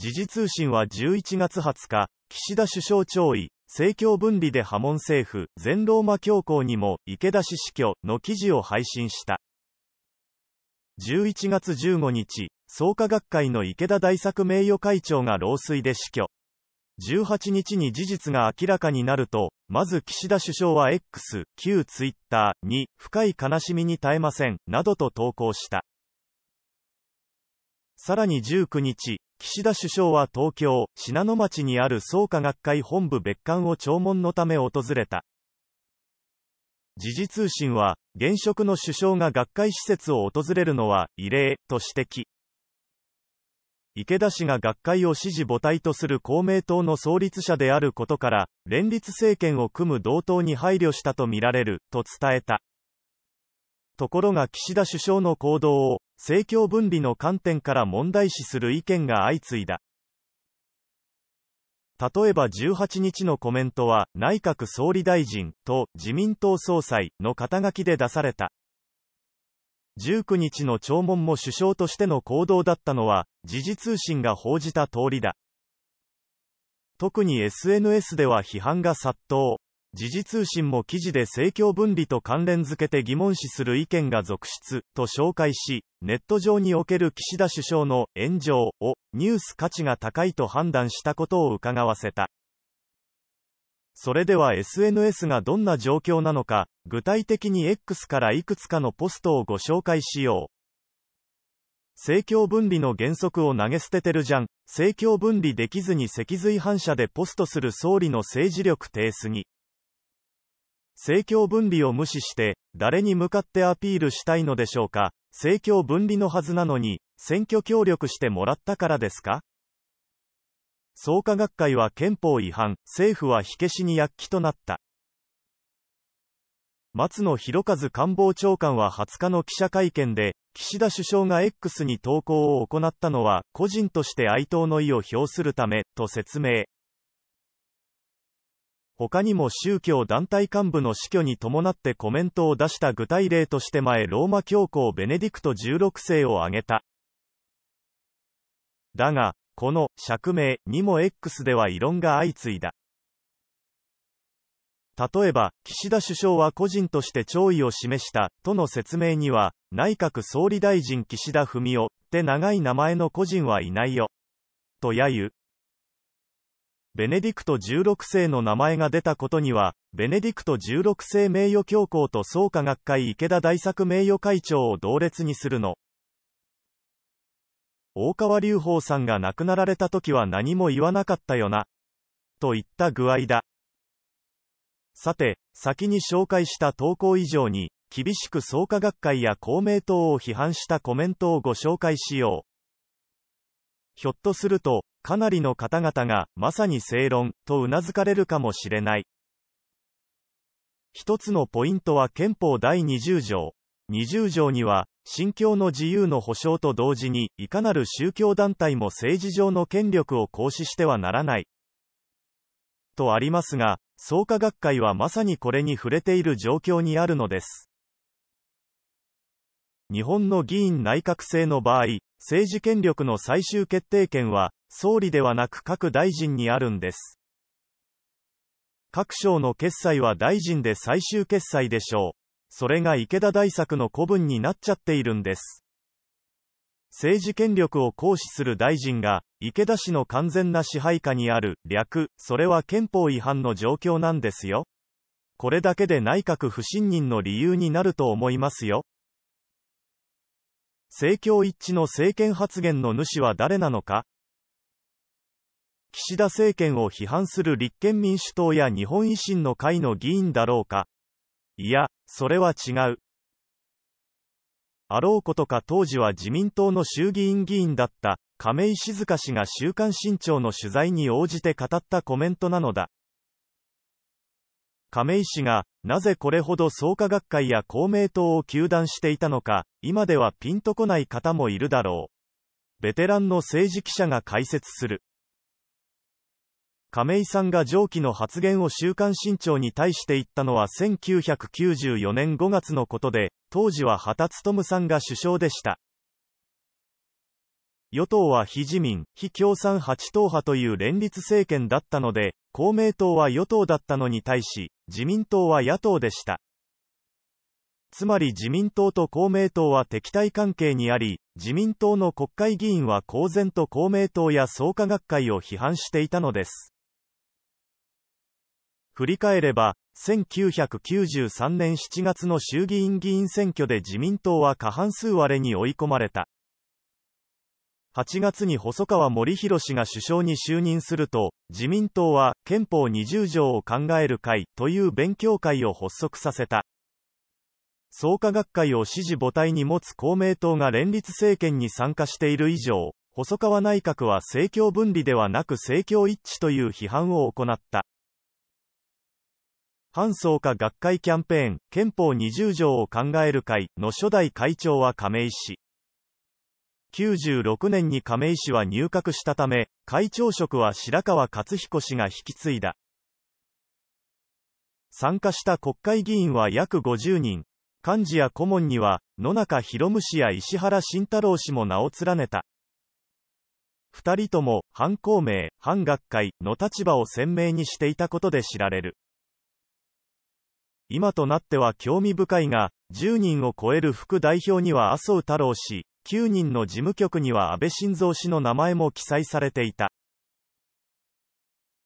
時事通信は11月20日、岸田首相弔意、政教分離で波紋政府、全ローマ教皇にも、池田氏死去の記事を配信した。11月15日、創価学会の池田大作名誉会長が老衰で死去。18日に事実が明らかになると、まず岸田首相は X、旧 Twitter に、深い悲しみに耐えません、などと投稿した。さらに19日、岸田首相は東京、信濃町にある創価学会本部別館を弔問のため訪れた。時事通信は、現職の首相が学会施設を訪れるのは異例、と指摘。池田氏が学会を支持母体とする公明党の創立者であることから、連立政権を組む同党に配慮したとみられる、と伝えた。ところが岸田首相の行動を、政教分離の観点から問題視する意見が相次いだ。例えば18日のコメントは、内閣総理大臣と自民党総裁の肩書きで出された。19日の弔問も首相としての行動だったのは、時事通信が報じた通りだ。特に SNS では批判が殺到。時事通信も記事で政教分離と関連づけて疑問視する意見が続出と紹介し、ネット上における岸田首相の炎上をニュース価値が高いと判断したことを伺わせた。それでは SNS がどんな状況なのか、具体的に X からいくつかのポストをご紹介しよう。政教分離の原則を投げ捨ててるじゃん。政教分離できずに脊髄反射でポストする総理の政治力低すぎ。政教分離を無視して、誰に向かってアピールしたいのでしょうか政教分離のはずなのに、選挙協力してもらったからですか創価学会は憲法違反、政府は火消しに躍起となった。松野博一官房長官は20日の記者会見で、岸田首相が X に投稿を行ったのは、個人として哀悼の意を表するため、と説明。他にも宗教団体幹部の死去に伴ってコメントを出した具体例として前ローマ教皇ベネディクト16世を挙げた。だが、この釈明にも X では異論が相次いだ。例えば、岸田首相は個人として弔意を示した、との説明には、内閣総理大臣岸田文雄って長い名前の個人はいないよ。と揶揄。ベネディクト16世の名前が出たことには、ベネディクト16世名誉教皇と創価学会池田大作名誉会長を同列にするの。大川隆法さんが亡くなられた時は何も言わなかったよな。といった具合だ。さて、先に紹介した投稿以上に、厳しく創価学会や公明党を批判したコメントをご紹介しよう。ひょっとすると、かなりの方々が、まさに正論、と頷かれるかもしれない。一つのポイントは憲法第20条。20条には、信教の自由の保障と同時に、いかなる宗教団体も政治上の権力を行使してはならない。とありますが、創価学会はまさにこれに触れている状況にあるのです。日本の議員内閣制の場合、政治権力の最終決定権は、総理ではなく各大臣にあるんです。各省の決裁は大臣で最終決裁でしょう。それが池田大作の古文になっちゃっているんです。政治権力を行使する大臣が、池田氏の完全な支配下にある、略、それは憲法違反の状況なんですよ。これだけで内閣不信任の理由になると思いますよ。政教一致の政権発言の主は誰なのか岸田政権を批判する立憲民主党や日本維新の会の議員だろうかいや、それは違う。あろうことか当時は自民党の衆議院議員だった亀井静香氏が週刊新潮の取材に応じて語ったコメントなのだ。亀井氏が、なぜこれほど創価学会や公明党を糾弾していたのか、今ではピンとこない方もいるだろう。ベテランの政治記者が解説する。亀井さんが上記の発言を週刊新潮に対して言ったのは1994年5月のことで、当時は畑勤さんが首相でした。与党は非自民、非共産8党派という連立政権だったので、公明党は与党だったのに対し、自民党は野党でした。つまり自民党と公明党は敵対関係にあり、自民党の国会議員は公然と公明党や創価学会を批判していたのです。振り返れば、1993年7月の衆議院議員選挙で自民党は過半数割れに追い込まれた。8月に細川森博氏が首相に就任すると、自民党は憲法20条を考える会という勉強会を発足させた。創価学会を支持母体に持つ公明党が連立政権に参加している以上、細川内閣は政教分離ではなく政教一致という批判を行った。反創価学会キャンペーン、憲法20条を考える会の初代会長は亀井氏。96年に亀井氏は入閣したため、会長職は白川勝彦氏が引き継いだ。参加した国会議員は約50人。幹事や顧問には、野中博文氏や石原慎太郎氏も名を連ねた。二人とも、反公明、反学会の立場を鮮明にしていたことで知られる。今となっては興味深いが、10人を超える副代表には麻生太郎氏、9人の事務局には安倍晋三氏の名前も記載されていた。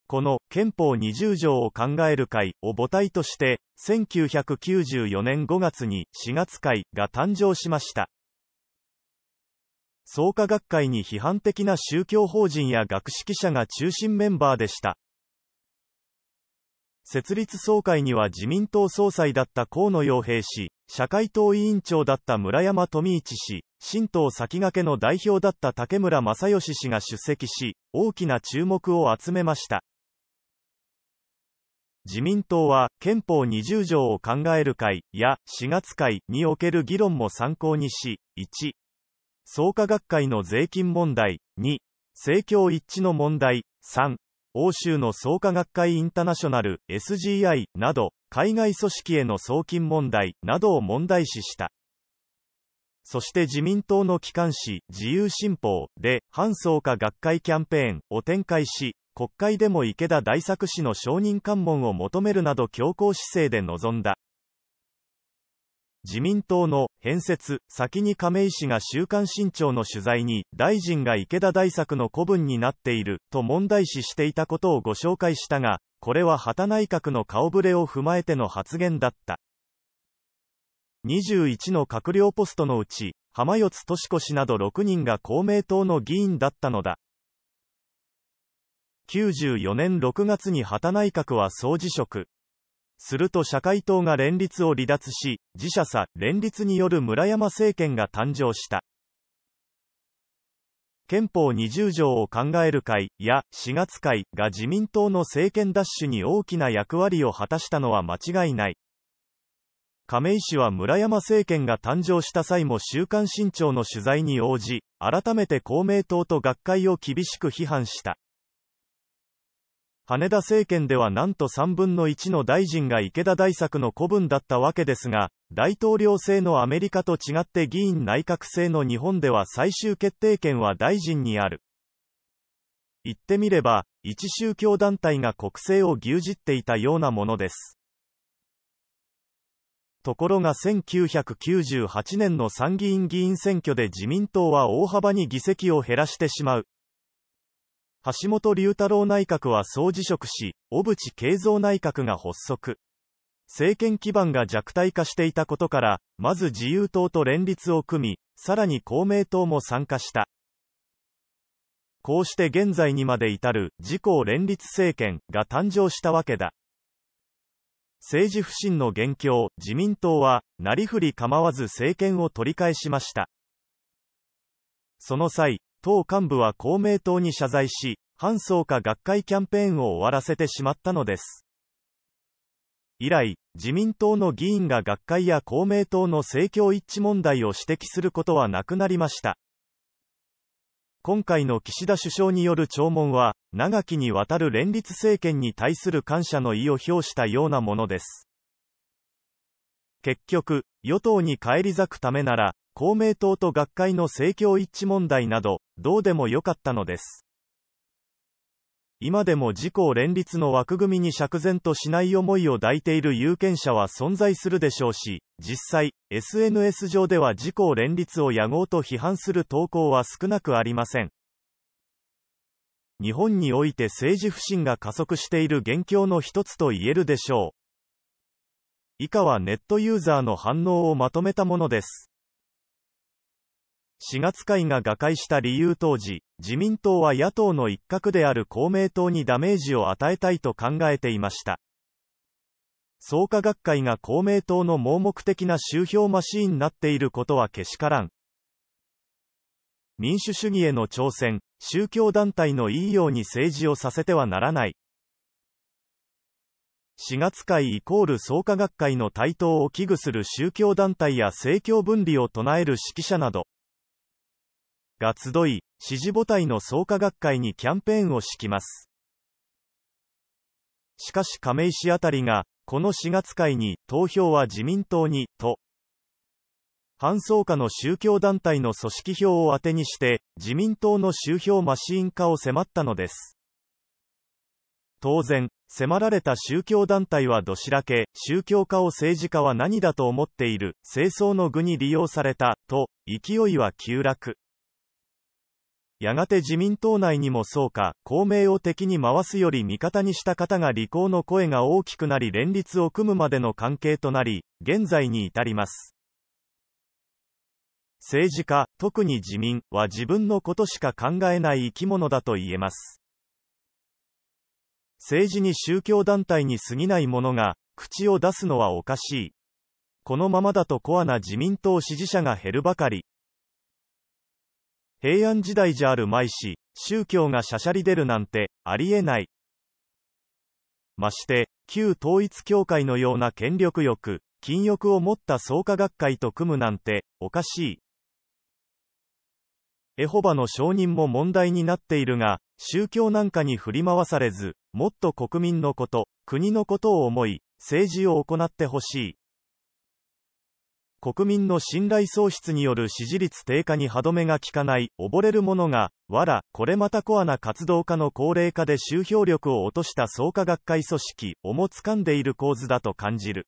この憲法20条を考える会を母体として、1994年5月に4月会が誕生しました。創価学会に批判的な宗教法人や学識者が中心メンバーでした。設立総会には自民党総裁だった河野洋平氏、社会党委員長だった村山富一氏、新党先駆けの代表だった竹村正義氏が出席し、大きな注目を集めました。自民党は憲法20条を考える会や4月会における議論も参考にし、1、創価学会の税金問題、2、政教一致の問題、3、欧州の創価学会インターナショナル SGI など、海外組織への送金問題などを問題視した。そして自民党の機関紙、自由新報で、反創価学会キャンペーンを展開し、国会でも池田大作氏の承認喚問を求めるなど強硬姿勢で臨んだ。自民党の変説、先に亀井氏が週刊新潮の取材に、大臣が池田大作の子分になっている、と問題視していたことをご紹介したが、これは旗内閣の顔ぶれを踏まえての発言だった。21の閣僚ポストのうち、浜四敏子氏など6人が公明党の議員だったのだ。94年6月に畑内閣は総辞職。すると社会党が連立を離脱し、自社さ、連立による村山政権が誕生した。憲法20条を考える会や4月会が自民党の政権奪取に大きな役割を果たしたのは間違いない。亀井氏は村山政権が誕生した際も週刊新潮の取材に応じ、改めて公明党と学会を厳しく批判した。羽田政権ではなんと3分の1の大臣が池田大作の子分だったわけですが、大統領制のアメリカと違って議員内閣制の日本では最終決定権は大臣にある。言ってみれば、一宗教団体が国政を牛耳っていたようなものです。ところが1998年の参議院議員選挙で自民党は大幅に議席を減らしてしまう。橋本龍太郎内閣は総辞職し、小渕恵三内閣が発足。政権基盤が弱体化していたことから、まず自由党と連立を組み、さらに公明党も参加した。こうして現在にまで至る自公連立政権が誕生したわけだ。政治不信の元凶、自民党は、なりふり構わず政権を取り返しました。その際、党幹部は公明党に謝罪し、反総か学会キャンペーンを終わらせてしまったのです。以来、自民党の議員が学会や公明党の政教一致問題を指摘することはなくなりました。今回の岸田首相による弔問は、長きにわたる連立政権に対する感謝の意を表したようなものです。結局、与党に返り咲くためなら、公明党と学会の政教一致問題など、どうでもよかったのです。今でも自公連立の枠組みに釈然としない思いを抱いている有権者は存在するでしょうし、実際、SNS 上では自公連立を野望と批判する投稿は少なくありません。日本において政治不信が加速している現況の一つと言えるでしょう。以下はネットユーザーの反応をまとめたものです。4月会が瓦解した理由当時、自民党は野党の一角である公明党にダメージを与えたいと考えていました。創価学会が公明党の盲目的な集票マシーンになっていることはけしからん。民主主義への挑戦、宗教団体のいいように政治をさせてはならない。4月会イコール創価学会の台頭を危惧する宗教団体や政教分離を唱える指揮者など、が集い、支持母体の創価学会にキャンペーンを敷きます。しかし亀井氏あたりが、この4月会に、投票は自民党に、と、反創価の宗教団体の組織票を当てにして、自民党の宗票マシーン化を迫ったのです。当然、迫られた宗教団体はどしらけ、宗教家を政治家は何だと思っている、清掃の具に利用された、と、勢いは急落。やがて自民党内にもそうか、公明を敵に回すより味方にした方が離行の声が大きくなり連立を組むまでの関係となり、現在に至ります。政治家、特に自民は自分のことしか考えない生き物だと言えます。政治に宗教団体に過ぎない者が、口を出すのはおかしい。このままだとコアな自民党支持者が減るばかり。平安時代じゃあるまいし、宗教がしゃしゃり出るなんて、ありえない。まして、旧統一教会のような権力欲、禁欲を持った創価学会と組むなんて、おかしい。エホバの証人も問題になっているが、宗教なんかに振り回されず、もっと国民のこと、国のことを思い、政治を行ってほしい。国民の信頼喪失による支持率低下に歯止めが効かない、溺れる者が、わら、これまたコアな活動家の高齢化で集票力を落とした創価学会組織をもかんでいる構図だと感じる。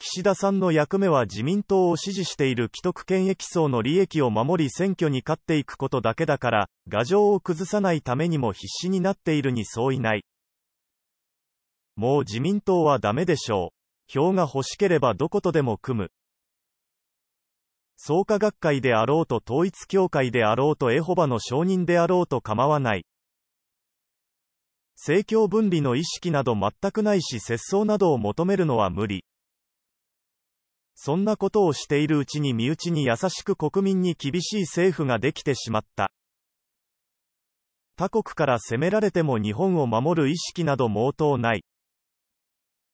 岸田さんの役目は自民党を支持している既得権益層の利益を守り選挙に勝っていくことだけだから、牙城を崩さないためにも必死になっているに相違ない。もう自民党はダメでしょう。票が欲しければどことでも組む。創価学会であろうと統一教会であろうとエホバの証人であろうと構わない。政教分離の意識など全くないし節操などを求めるのは無理。そんなことをしているうちに身内に優しく国民に厳しい政府ができてしまった。他国から責められても日本を守る意識など毛頭ない。